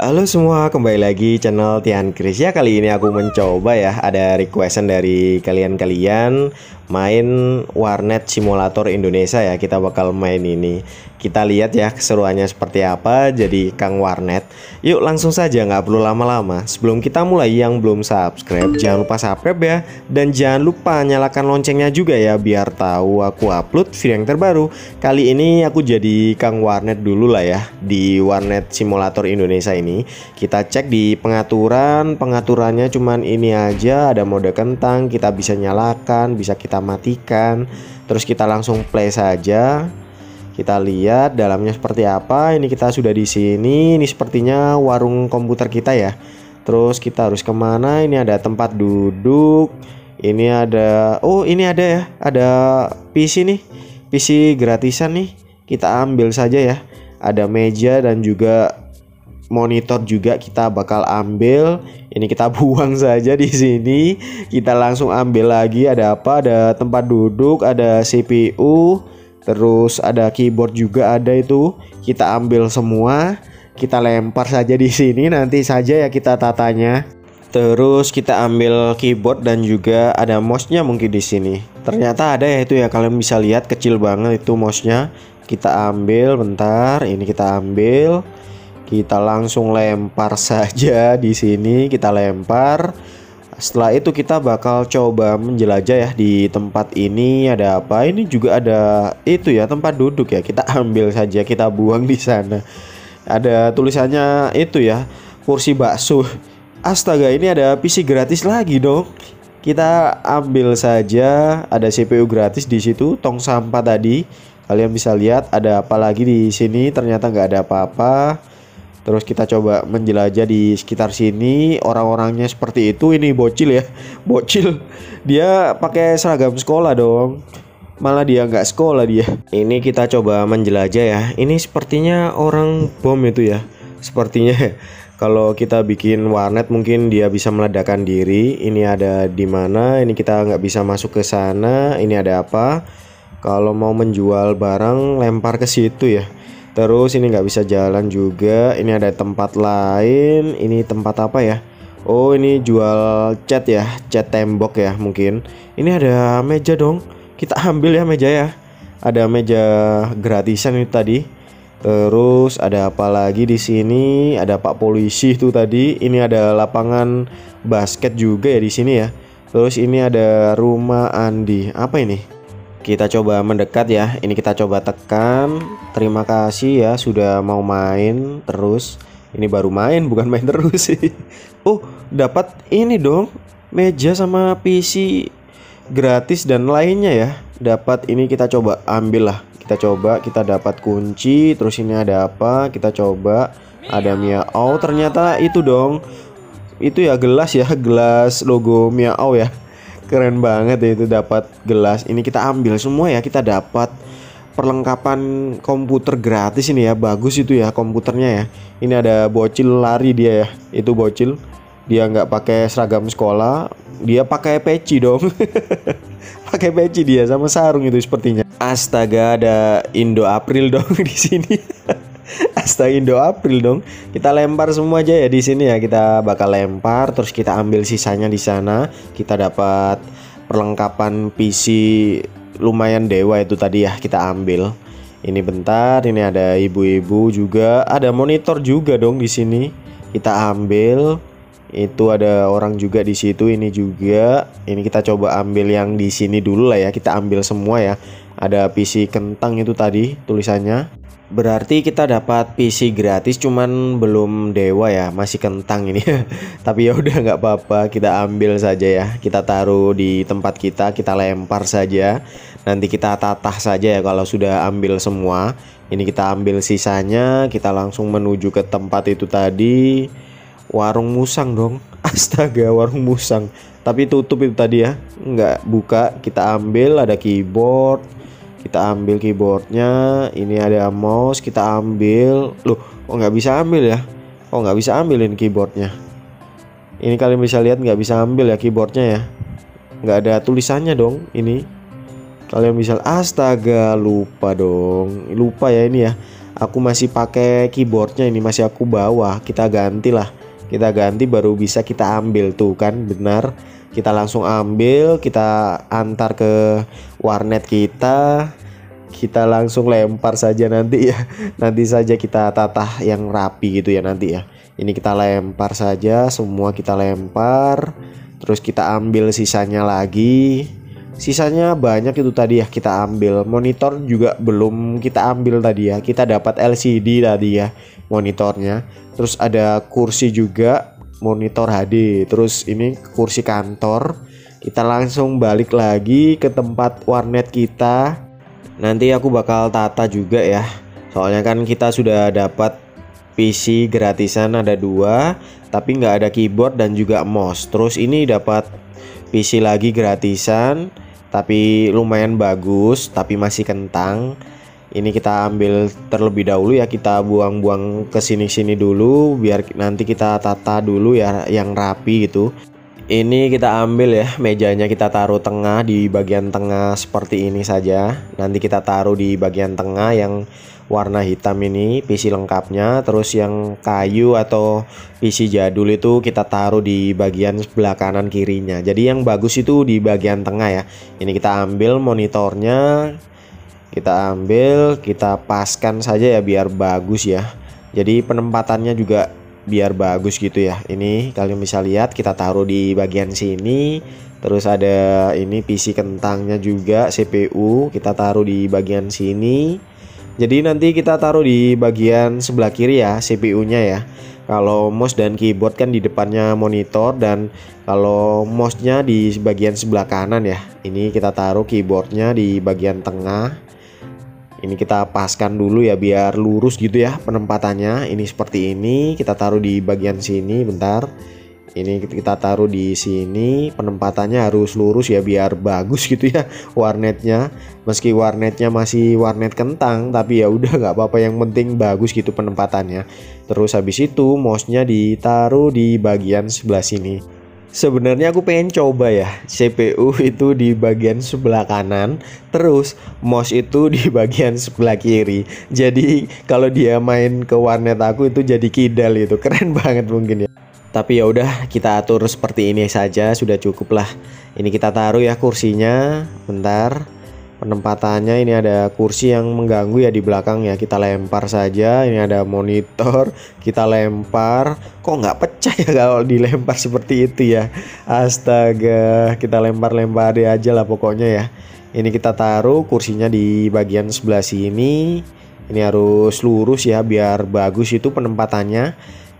Halo semua, kembali lagi channel Tian Kris ya Kali ini aku mencoba ya Ada requestan dari kalian-kalian Main Warnet Simulator Indonesia ya Kita bakal main ini Kita lihat ya keseruannya seperti apa Jadi Kang Warnet Yuk langsung saja nggak perlu lama-lama Sebelum kita mulai yang belum subscribe Jangan lupa subscribe ya Dan jangan lupa nyalakan loncengnya juga ya Biar tahu aku upload video yang terbaru Kali ini aku jadi Kang Warnet dulu lah ya Di Warnet Simulator Indonesia ini ini kita cek di pengaturan pengaturannya cuman ini aja ada mode kentang kita bisa nyalakan bisa kita matikan terus kita langsung play saja kita lihat dalamnya seperti apa ini kita sudah di sini ini sepertinya warung komputer kita ya terus kita harus kemana ini ada tempat duduk ini ada oh ini ada ya ada PC nih PC gratisan nih kita ambil saja ya ada meja dan juga monitor juga kita bakal ambil. Ini kita buang saja di sini. Kita langsung ambil lagi ada apa? Ada tempat duduk, ada CPU, terus ada keyboard juga ada itu. Kita ambil semua. Kita lempar saja di sini nanti saja ya kita tatanya. Terus kita ambil keyboard dan juga ada mouse-nya mungkin di sini. Ternyata ada ya itu ya kalian bisa lihat kecil banget itu mouse-nya. Kita ambil bentar, ini kita ambil. Kita langsung lempar saja di sini, kita lempar. Setelah itu kita bakal coba menjelajah ya di tempat ini ada apa? Ini juga ada itu ya tempat duduk ya. Kita ambil saja, kita buang di sana. Ada tulisannya itu ya, kursi bakso. Astaga, ini ada PC gratis lagi dong kita ambil saja ada CPU gratis di situ tong sampah tadi kalian bisa lihat ada apa lagi di sini ternyata nggak ada apa-apa Terus kita coba menjelajah di sekitar sini orang-orangnya seperti itu ini bocil ya bocil dia pakai seragam sekolah dong malah dia nggak sekolah dia ini kita coba menjelajah ya ini sepertinya orang bom itu ya sepertinya kalau kita bikin warnet mungkin dia bisa meledakkan diri ini ada di mana ini kita nggak bisa masuk ke sana ini ada apa kalau mau menjual barang lempar ke situ ya terus ini nggak bisa jalan juga ini ada tempat lain ini tempat apa ya oh ini jual cat ya cat tembok ya mungkin ini ada meja dong kita ambil ya meja ya ada meja gratisan itu tadi terus ada apa lagi di sini ada pak polisi itu tadi ini ada lapangan basket juga ya di sini ya terus ini ada rumah Andi apa ini kita coba mendekat ya ini kita coba tekan terima kasih ya sudah mau main terus ini baru main bukan main terus sih oh dapat ini dong meja sama PC gratis dan lainnya ya dapat ini kita coba ambil lah kita coba kita dapat kunci terus ini ada apa kita coba ada Mia Oh ternyata itu dong itu ya gelas ya gelas logo Miao ya keren banget ya itu dapat gelas ini kita ambil semua ya kita dapat perlengkapan komputer gratis ini ya bagus itu ya komputernya ya ini ada bocil lari dia ya itu bocil dia nggak pakai seragam sekolah dia pakai peci dong pakai peci dia sama sarung itu sepertinya astaga ada Indo April dong di sini Astaga Indo April dong. Kita lempar semua aja ya di sini ya. Kita bakal lempar terus kita ambil sisanya di sana. Kita dapat perlengkapan PC lumayan dewa itu tadi ya kita ambil. Ini bentar, ini ada ibu-ibu juga, ada monitor juga dong di sini. Kita ambil. Itu ada orang juga di situ, ini juga. Ini kita coba ambil yang di sini dulu lah ya, kita ambil semua ya. Ada PC kentang itu tadi tulisannya. Berarti kita dapat PC gratis cuman belum dewa ya, masih kentang ini. Tapi ya udah nggak apa-apa, kita ambil saja ya. Kita taruh di tempat kita, kita lempar saja. Nanti kita tatah saja ya kalau sudah ambil semua. Ini kita ambil sisanya, kita langsung menuju ke tempat itu tadi. Warung musang dong. Astaga, warung musang. Tapi tutup itu tadi ya. Nggak buka, kita ambil ada keyboard, kita ambil keyboardnya ini ada mouse kita ambil loh kok nggak bisa ambil ya kok nggak bisa ambilin keyboardnya ini kalian bisa lihat nggak bisa ambil ya keyboardnya ya nggak ada tulisannya dong ini kalian bisa astaga lupa dong lupa ya ini ya aku masih pakai keyboardnya ini masih aku bawa kita ganti lah kita ganti baru bisa kita ambil tuh kan benar kita langsung ambil kita antar ke warnet kita kita langsung lempar saja nanti ya nanti saja kita tatah yang rapi gitu ya nanti ya ini kita lempar saja semua kita lempar terus kita ambil sisanya lagi sisanya banyak itu tadi ya kita ambil monitor juga belum kita ambil tadi ya kita dapat LCD tadi ya monitornya terus ada kursi juga monitor HD terus ini kursi kantor kita langsung balik lagi ke tempat warnet kita nanti aku bakal tata juga ya soalnya kan kita sudah dapat PC gratisan ada dua tapi nggak ada keyboard dan juga mouse terus ini dapat PC lagi gratisan tapi lumayan bagus tapi masih kentang ini kita ambil terlebih dahulu ya kita buang-buang ke sini-sini dulu biar nanti kita tata dulu ya yang rapi gitu ini kita ambil ya mejanya kita taruh tengah di bagian tengah seperti ini saja nanti kita taruh di bagian tengah yang warna hitam ini PC lengkapnya terus yang kayu atau PC jadul itu kita taruh di bagian sebelah kanan kirinya jadi yang bagus itu di bagian tengah ya ini kita ambil monitornya kita ambil kita paskan saja ya biar bagus ya jadi penempatannya juga biar bagus gitu ya ini kalian bisa lihat kita taruh di bagian sini terus ada ini PC kentangnya juga CPU kita taruh di bagian sini jadi nanti kita taruh di bagian sebelah kiri ya CPU nya ya kalau mouse dan keyboard kan di depannya monitor dan kalau mouse nya di bagian sebelah kanan ya ini kita taruh keyboardnya di bagian tengah ini kita paskan dulu ya biar lurus gitu ya penempatannya ini seperti ini kita taruh di bagian sini bentar ini kita taruh di sini penempatannya harus lurus ya biar bagus gitu ya warnetnya meski warnetnya masih warnet kentang tapi ya udah nggak apa-apa yang penting bagus gitu penempatannya terus habis itu mouse nya ditaruh di bagian sebelah sini Sebenarnya aku pengen coba ya CPU itu di bagian sebelah kanan Terus mouse itu di bagian sebelah kiri Jadi kalau dia main ke warnet aku itu jadi kidal itu Keren banget mungkin ya Tapi ya udah kita atur seperti ini saja sudah cukup lah Ini kita taruh ya kursinya Bentar penempatannya ini ada kursi yang mengganggu ya di belakang ya kita lempar saja ini ada monitor kita lempar kok nggak pecah ya kalau dilempar seperti itu ya astaga kita lempar-lempar dia aja lah pokoknya ya ini kita taruh kursinya di bagian sebelah sini ini harus lurus ya biar bagus itu penempatannya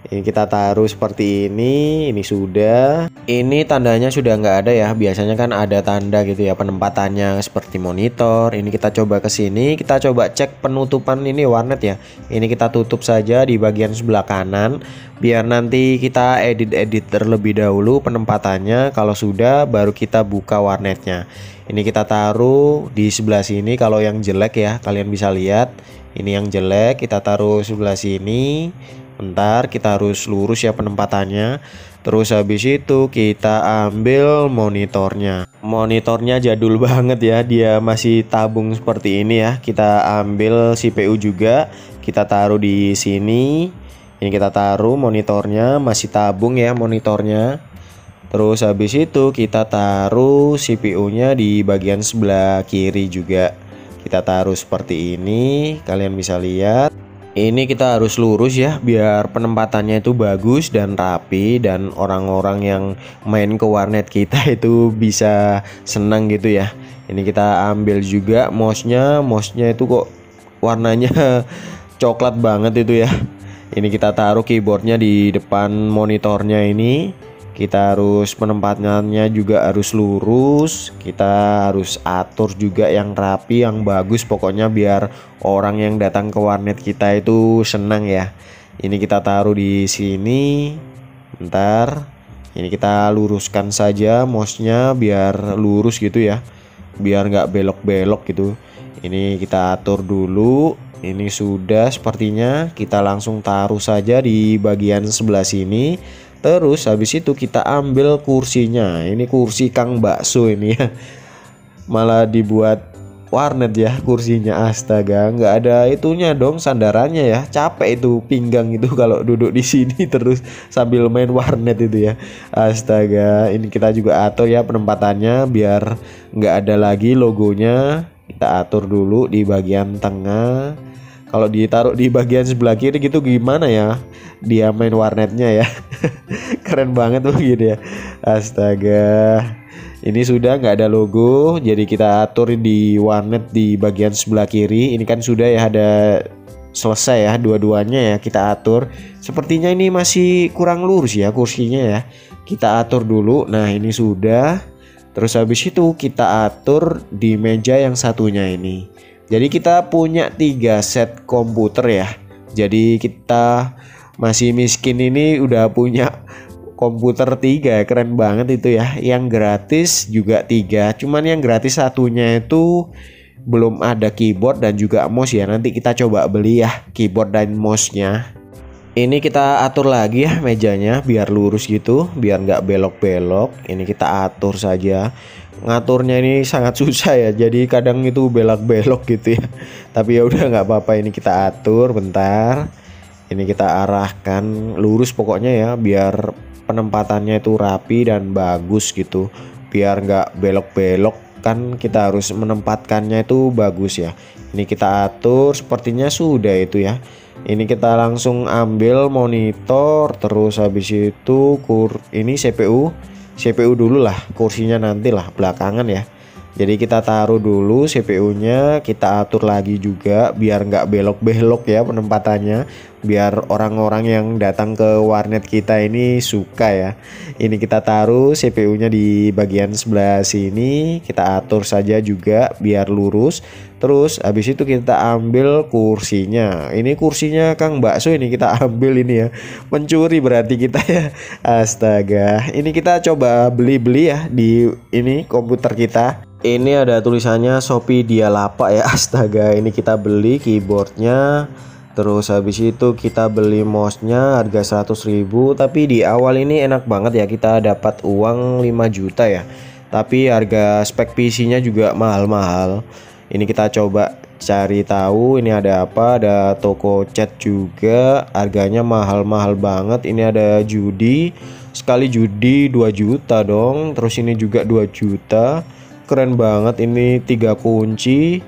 ini kita taruh seperti ini ini sudah ini tandanya sudah nggak ada ya biasanya kan ada tanda gitu ya penempatannya seperti monitor ini kita coba ke sini kita coba cek penutupan ini warnet ya ini kita tutup saja di bagian sebelah kanan biar nanti kita edit-edit terlebih dahulu penempatannya kalau sudah baru kita buka warnetnya ini kita taruh di sebelah sini kalau yang jelek ya kalian bisa lihat ini yang jelek kita taruh sebelah sini bentar kita harus lurus ya penempatannya terus habis itu kita ambil monitornya monitornya jadul banget ya dia masih tabung seperti ini ya kita ambil CPU juga kita taruh di sini ini kita taruh monitornya masih tabung ya monitornya terus habis itu kita taruh CPU nya di bagian sebelah kiri juga kita taruh seperti ini kalian bisa lihat ini kita harus lurus ya biar penempatannya itu bagus dan rapi dan orang-orang yang main ke warnet kita itu bisa senang gitu ya ini kita ambil juga mouse-nya itu kok warnanya coklat banget itu ya ini kita taruh keyboardnya di depan monitornya ini kita harus penempatannya juga harus lurus kita harus atur juga yang rapi yang bagus pokoknya biar orang yang datang ke warnet kita itu senang ya ini kita taruh di sini Ntar, ini kita luruskan saja mouse-nya biar lurus gitu ya biar nggak belok-belok gitu ini kita atur dulu ini sudah sepertinya kita langsung taruh saja di bagian sebelah sini Terus habis itu kita ambil kursinya. Ini kursi Kang Bakso ini ya. Malah dibuat warnet ya kursinya astaga nggak ada itunya dong sandarannya ya capek itu pinggang itu kalau duduk di sini terus sambil main warnet itu ya astaga ini kita juga atur ya penempatannya biar nggak ada lagi logonya kita atur dulu di bagian tengah kalau ditaruh di bagian sebelah kiri gitu gimana ya dia main warnetnya ya keren banget gitu ya astaga ini sudah nggak ada logo jadi kita atur di warnet di bagian sebelah kiri ini kan sudah ya ada selesai ya dua-duanya ya kita atur sepertinya ini masih kurang lurus ya kursinya ya kita atur dulu nah ini sudah terus habis itu kita atur di meja yang satunya ini jadi kita punya tiga set komputer ya. Jadi kita masih miskin ini udah punya komputer tiga keren banget itu ya. Yang gratis juga tiga. Cuman yang gratis satunya itu belum ada keyboard dan juga mouse ya. Nanti kita coba beli ya keyboard dan mouse-nya. Ini kita atur lagi ya mejanya biar lurus gitu, biar nggak belok-belok. Ini kita atur saja ngaturnya ini sangat susah ya jadi kadang itu belak-belok gitu ya tapi ya udah nggak apa-apa ini kita atur bentar ini kita arahkan lurus pokoknya ya biar penempatannya itu rapi dan bagus gitu biar nggak belok-belok kan kita harus menempatkannya itu bagus ya ini kita atur sepertinya sudah itu ya ini kita langsung ambil monitor terus habis itu kur ini CPU CPU dulu lah kursinya nanti lah belakangan ya jadi kita taruh dulu CPU-nya, kita atur lagi juga biar nggak belok-belok ya penempatannya, biar orang-orang yang datang ke warnet kita ini suka ya. Ini kita taruh CPU-nya di bagian sebelah sini, kita atur saja juga biar lurus. Terus habis itu kita ambil kursinya. Ini kursinya Kang Bakso ini kita ambil ini ya. Mencuri berarti kita ya. Astaga. Ini kita coba beli-beli ya di ini komputer kita. Ini ada tulisannya Shopee lapak ya astaga ini kita beli keyboardnya Terus habis itu kita beli mouse-nya harga 100.000 tapi di awal ini enak banget ya kita dapat uang 5 juta ya. Tapi harga spek PC-nya juga mahal-mahal. Ini kita coba cari tahu ini ada apa, ada toko chat juga, harganya mahal-mahal banget. Ini ada judi, sekali judi 2 juta dong. Terus ini juga 2 juta keren banget ini tiga kunci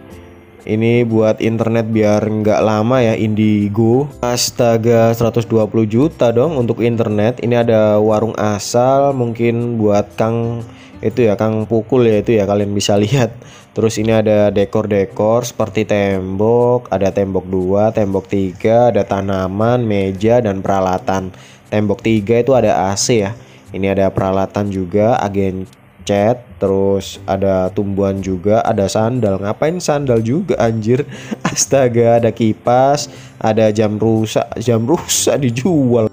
ini buat internet biar nggak lama ya Indigo Astaga 120 juta dong untuk internet Ini ada warung asal mungkin buat Kang itu ya Kang Pukul ya itu ya kalian bisa lihat Terus ini ada dekor-dekor seperti tembok Ada tembok 2, tembok 3, ada tanaman, meja, dan peralatan Tembok 3 itu ada AC ya Ini ada peralatan juga agen cat terus ada tumbuhan juga ada sandal ngapain sandal juga anjir astaga ada kipas ada jam rusak jam rusak dijual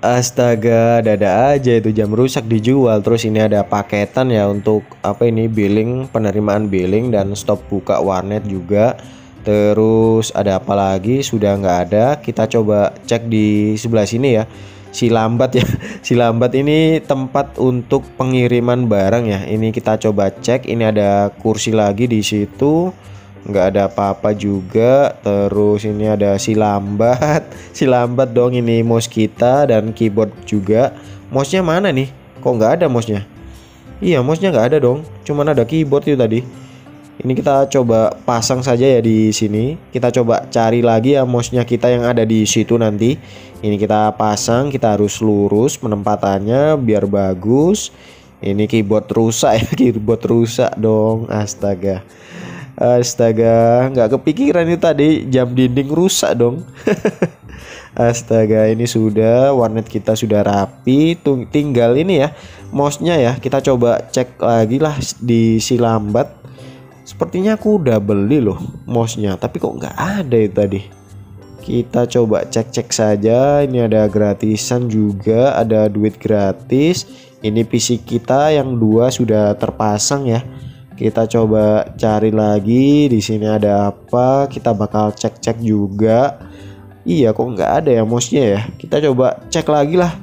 astaga dada aja itu jam rusak dijual terus ini ada paketan ya untuk apa ini billing penerimaan billing dan stop buka warnet juga terus ada apa lagi sudah nggak ada kita coba cek di sebelah sini ya si lambat ya si lambat ini tempat untuk pengiriman barang ya ini kita coba cek ini ada kursi lagi di situ nggak ada apa-apa juga terus ini ada si lambat si lambat dong ini mouse kita dan keyboard juga mouse nya mana nih kok nggak ada mouse nya iya mouse nya nggak ada dong cuman ada keyboard itu tadi ini kita coba pasang saja ya di sini kita coba cari lagi ya mouse-nya kita yang ada di situ nanti ini kita pasang kita harus lurus penempatannya biar bagus ini keyboard rusak ya keyboard rusak dong astaga astaga nggak kepikiran ini tadi jam dinding rusak dong astaga ini sudah warnet kita sudah rapi tinggal ini ya mouse-nya ya kita coba cek lagi lah di si lambat Sepertinya aku udah beli loh mouse-nya, tapi kok nggak ada itu ya tadi. Kita coba cek-cek saja, ini ada gratisan juga, ada duit gratis. Ini PC kita yang dua sudah terpasang ya. Kita coba cari lagi, di sini ada apa, kita bakal cek-cek juga. Iya kok nggak ada ya mouse-nya ya. Kita coba cek lagi lah.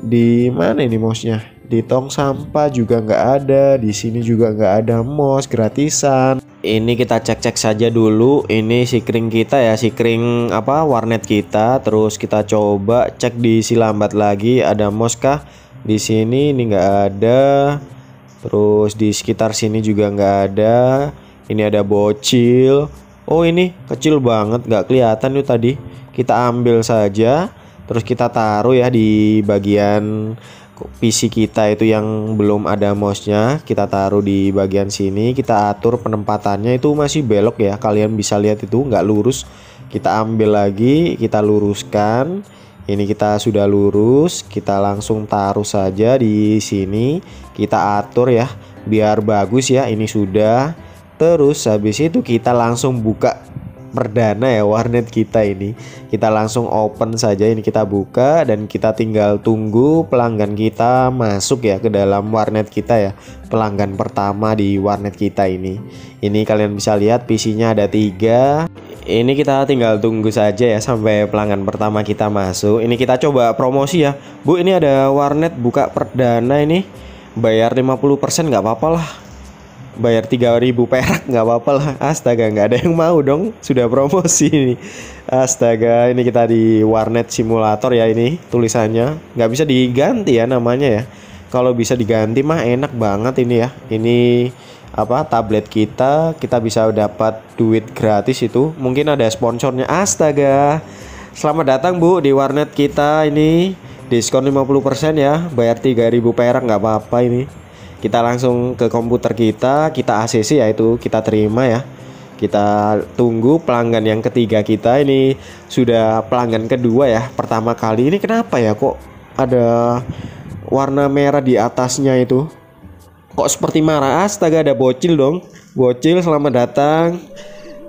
Di mana ini mouse-nya? di tong sampah juga nggak ada, di sini juga nggak ada mos gratisan. Ini kita cek-cek saja dulu. Ini si kering kita ya, si kering apa warnet kita. Terus kita coba cek di si lambat lagi ada mos kah? Di sini ini nggak ada. Terus di sekitar sini juga nggak ada. Ini ada bocil. Oh ini kecil banget, nggak kelihatan tuh tadi. Kita ambil saja, terus kita taruh ya di bagian PC kita itu yang belum ada mouse-nya kita taruh di bagian sini kita atur penempatannya itu masih belok ya kalian bisa lihat itu nggak lurus kita ambil lagi kita luruskan ini kita sudah lurus kita langsung taruh saja di sini kita atur ya biar bagus ya ini sudah terus habis itu kita langsung buka perdana ya warnet kita ini. Kita langsung open saja ini kita buka dan kita tinggal tunggu pelanggan kita masuk ya ke dalam warnet kita ya. Pelanggan pertama di warnet kita ini. Ini kalian bisa lihat PC-nya ada tiga ini kita tinggal tunggu saja ya sampai pelanggan pertama kita masuk. Ini kita coba promosi ya. Bu, ini ada warnet buka perdana ini. Bayar 50% nggak apa-apa lah bayar 3000 perak nggak apa-apa lah astaga nggak ada yang mau dong sudah promosi ini astaga ini kita di warnet simulator ya ini tulisannya nggak bisa diganti ya namanya ya kalau bisa diganti mah enak banget ini ya ini apa tablet kita kita bisa dapat duit gratis itu mungkin ada sponsornya astaga selamat datang bu di warnet kita ini diskon 50% ya bayar 3000 perak nggak apa-apa ini kita langsung ke komputer kita kita ACC yaitu kita terima ya kita tunggu pelanggan yang ketiga kita ini sudah pelanggan kedua ya pertama kali ini kenapa ya kok ada warna merah di atasnya itu kok seperti marah astaga ada bocil dong bocil selamat datang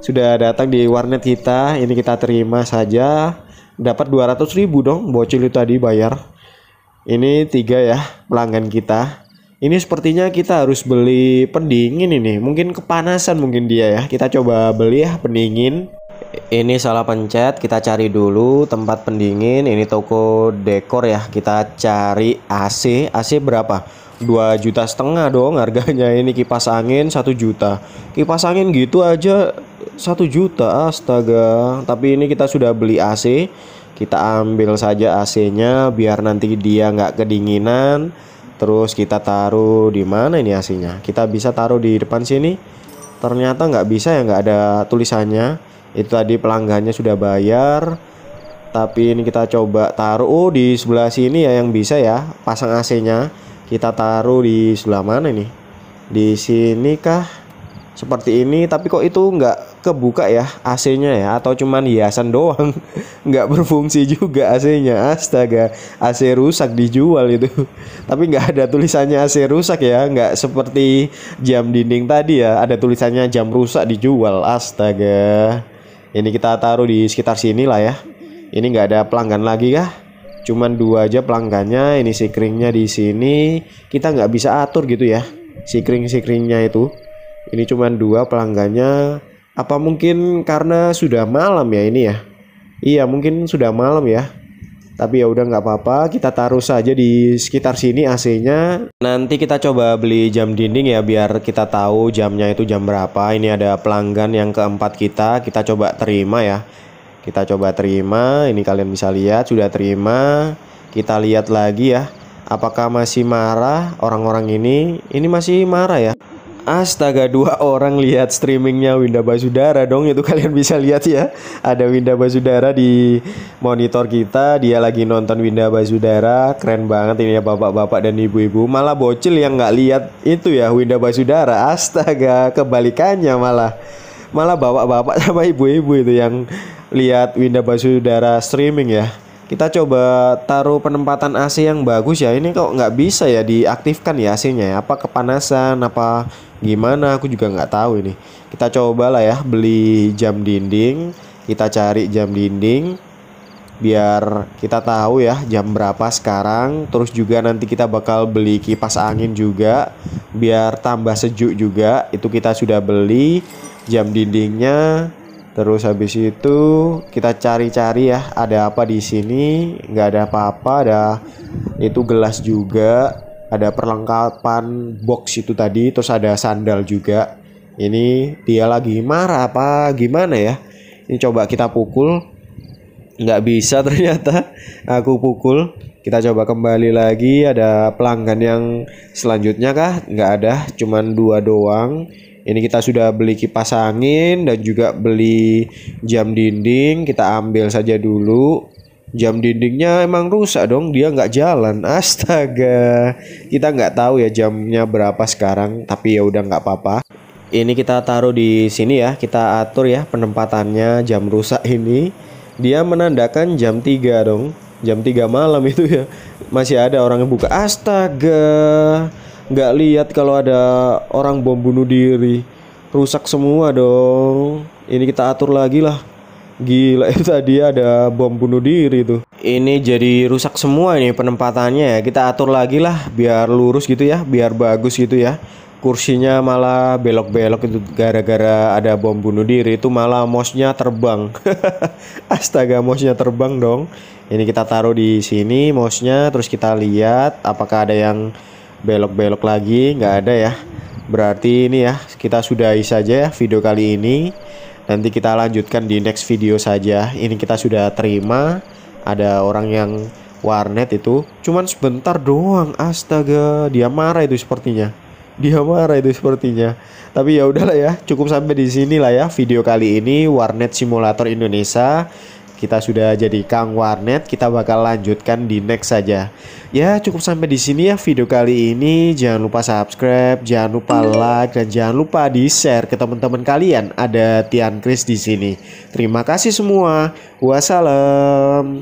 sudah datang di warnet kita ini kita terima saja dapat 200.000 dong bocil itu tadi bayar ini tiga ya pelanggan kita ini sepertinya kita harus beli pendingin ini. Mungkin kepanasan mungkin dia ya. Kita coba beli ya pendingin. Ini salah pencet, kita cari dulu tempat pendingin. Ini toko dekor ya. Kita cari AC. AC berapa? 2 juta setengah dong harganya ini kipas angin 1 juta. Kipas angin gitu aja 1 juta astaga. Tapi ini kita sudah beli AC. Kita ambil saja AC-nya biar nanti dia nggak kedinginan terus kita taruh di mana ini aslinya kita bisa taruh di depan sini ternyata nggak bisa ya nggak ada tulisannya itu tadi pelanggannya sudah bayar tapi ini kita coba taruh oh, di sebelah sini ya yang bisa ya pasang AC nya kita taruh di sebelah mana nih di sini kah seperti ini tapi kok itu nggak kebuka ya AC-nya ya atau cuman hiasan doang nggak berfungsi juga AC-nya astaga AC rusak dijual itu tapi nggak ada tulisannya AC rusak ya nggak seperti jam dinding tadi ya ada tulisannya jam rusak dijual astaga ini kita taruh di sekitar sini lah ya ini nggak ada pelanggan lagi ya? cuman dua aja pelanggannya ini sikringnya di sini kita nggak bisa atur gitu ya sikring sikringnya itu ini cuma dua pelanggannya. Apa mungkin karena sudah malam ya ini ya? Iya mungkin sudah malam ya. Tapi ya udah nggak apa-apa, kita taruh saja di sekitar sini AC-nya. Nanti kita coba beli jam dinding ya biar kita tahu jamnya itu jam berapa. Ini ada pelanggan yang keempat kita, kita coba terima ya. Kita coba terima, ini kalian bisa lihat sudah terima. Kita lihat lagi ya apakah masih marah orang-orang ini? Ini masih marah ya. Astaga dua orang lihat streamingnya Winda Basudara dong itu kalian bisa lihat ya ada Winda Basudara di monitor kita dia lagi nonton Winda Basudara keren banget ini ya bapak-bapak dan ibu-ibu malah bocil yang gak lihat itu ya Winda Basudara astaga kebalikannya malah malah bapak-bapak sama ibu-ibu itu yang lihat Winda Basudara streaming ya kita coba taruh penempatan AC yang bagus ya ini kok nggak bisa ya diaktifkan ya AC-nya ya? apa kepanasan apa gimana aku juga nggak tahu ini kita coba lah ya beli jam dinding kita cari jam dinding biar kita tahu ya jam berapa sekarang terus juga nanti kita bakal beli kipas angin juga biar tambah sejuk juga itu kita sudah beli jam dindingnya Terus habis itu kita cari-cari ya ada apa di sini nggak ada apa-apa ada itu gelas juga ada perlengkapan box itu tadi terus ada sandal juga ini dia lagi marah apa gimana ya ini coba kita pukul nggak bisa ternyata aku pukul kita coba kembali lagi ada pelanggan yang selanjutnya kah nggak ada cuman dua doang ini kita sudah beli kipas angin dan juga beli jam dinding kita ambil saja dulu jam dindingnya emang rusak dong dia nggak jalan astaga kita nggak tahu ya jamnya berapa sekarang tapi ya udah nggak apa-apa ini kita taruh di sini ya kita atur ya penempatannya jam rusak ini dia menandakan jam 3 dong jam 3 malam itu ya masih ada orang yang buka astaga nggak lihat kalau ada orang bom bunuh diri rusak semua dong ini kita atur lagi lah gila itu tadi ada bom bunuh diri tuh ini jadi rusak semua ini penempatannya ya. kita atur lagi lah biar lurus gitu ya biar bagus gitu ya kursinya malah belok-belok itu gara-gara ada bom bunuh diri itu malah mosnya terbang. Astaga, mosnya terbang dong. Ini kita taruh di sini mosnya terus kita lihat apakah ada yang belok-belok lagi nggak ada ya berarti ini ya kita sudahi saja ya video kali ini nanti kita lanjutkan di next video saja ini kita sudah terima ada orang yang warnet itu cuman sebentar doang astaga dia marah itu sepertinya dia marah itu sepertinya tapi ya udahlah ya cukup sampai di sini lah ya video kali ini warnet simulator Indonesia kita sudah jadi Kang Warnet, kita bakal lanjutkan di next saja. Ya, cukup sampai di sini ya video kali ini. Jangan lupa subscribe, jangan lupa like dan jangan lupa di-share ke teman-teman kalian. Ada Tian Kris di sini. Terima kasih semua. Wassalam.